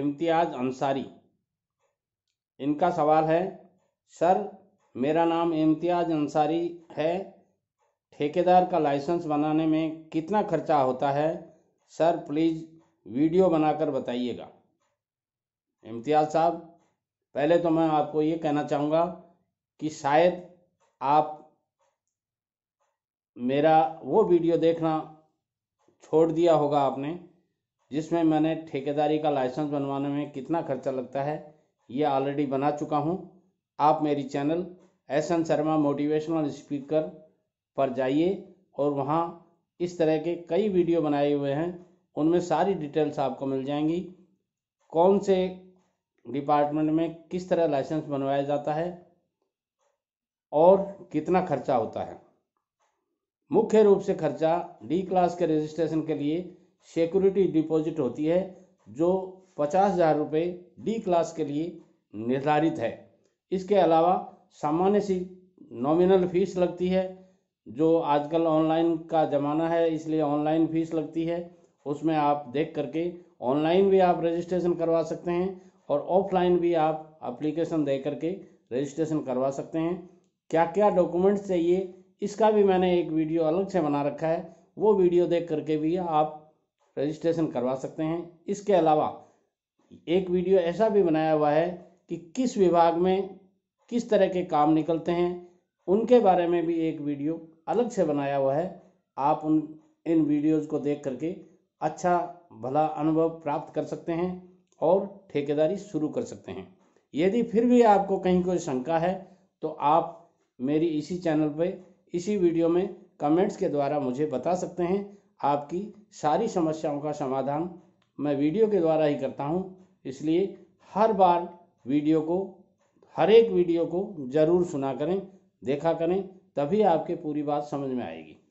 इम्तियाज़ अंसारी इनका सवाल है सर मेरा नाम इम्तियाज़ अंसारी है ठेकेदार का लाइसेंस बनाने में कितना खर्चा होता है सर प्लीज़ वीडियो बनाकर बताइएगा इम्तियाज़ साहब पहले तो मैं आपको ये कहना चाहूँगा कि शायद आप मेरा वो वीडियो देखना छोड़ दिया होगा आपने जिसमें मैंने ठेकेदारी का लाइसेंस बनवाने में कितना खर्चा लगता है ये ऑलरेडी बना चुका हूँ आप मेरी channel S N Sharma motivational speaker पर जाइए और वहाँ इस तरह के कई वीडियो बनाए हुए हैं उनमें सारी डिटेल्स आपको मिल जाएंगी कौन से डिपार्टमेंट में किस तरह लाइसेंस बनवाया जाता है और कितना खर्चा होता है मुख्य रूप से खर्चा डी क्लास के रजिस्ट्रेशन के लिए सिक्योरिटी डिपॉजिट होती है जो पचास हजार रुपये डी क्लास के लिए निर्धारित है इसके अलावा सामान्य सी नॉमिनल फीस लगती है जो आजकल ऑनलाइन का ज़माना है इसलिए ऑनलाइन फीस लगती है उसमें आप देख करके ऑनलाइन भी आप रजिस्ट्रेशन करवा सकते हैं और ऑफलाइन भी आप अप्लीकेशन दे करके रजिस्ट्रेशन करवा सकते हैं क्या क्या डॉक्यूमेंट्स चाहिए इसका भी मैंने एक वीडियो अलग से बना रखा है वो वीडियो देख करके भी आप रजिस्ट्रेशन करवा सकते हैं इसके अलावा एक वीडियो ऐसा भी बनाया हुआ है कि किस विभाग में किस तरह के काम निकलते हैं उनके बारे में भी एक वीडियो अलग से बनाया हुआ है आप उन इन वीडियोज़ को देख करके अच्छा भला अनुभव प्राप्त कर सकते हैं और ठेकेदारी शुरू कर सकते हैं यदि फिर भी आपको कहीं कोई शंका है तो आप मेरी इसी चैनल पर इसी वीडियो में कमेंट्स के द्वारा मुझे बता सकते हैं आपकी सारी समस्याओं का समाधान मैं वीडियो के द्वारा ही करता हूँ इसलिए हर बार वीडियो को हर एक वीडियो को ज़रूर सुना करें देखा करें तभी आपके पूरी बात समझ में आएगी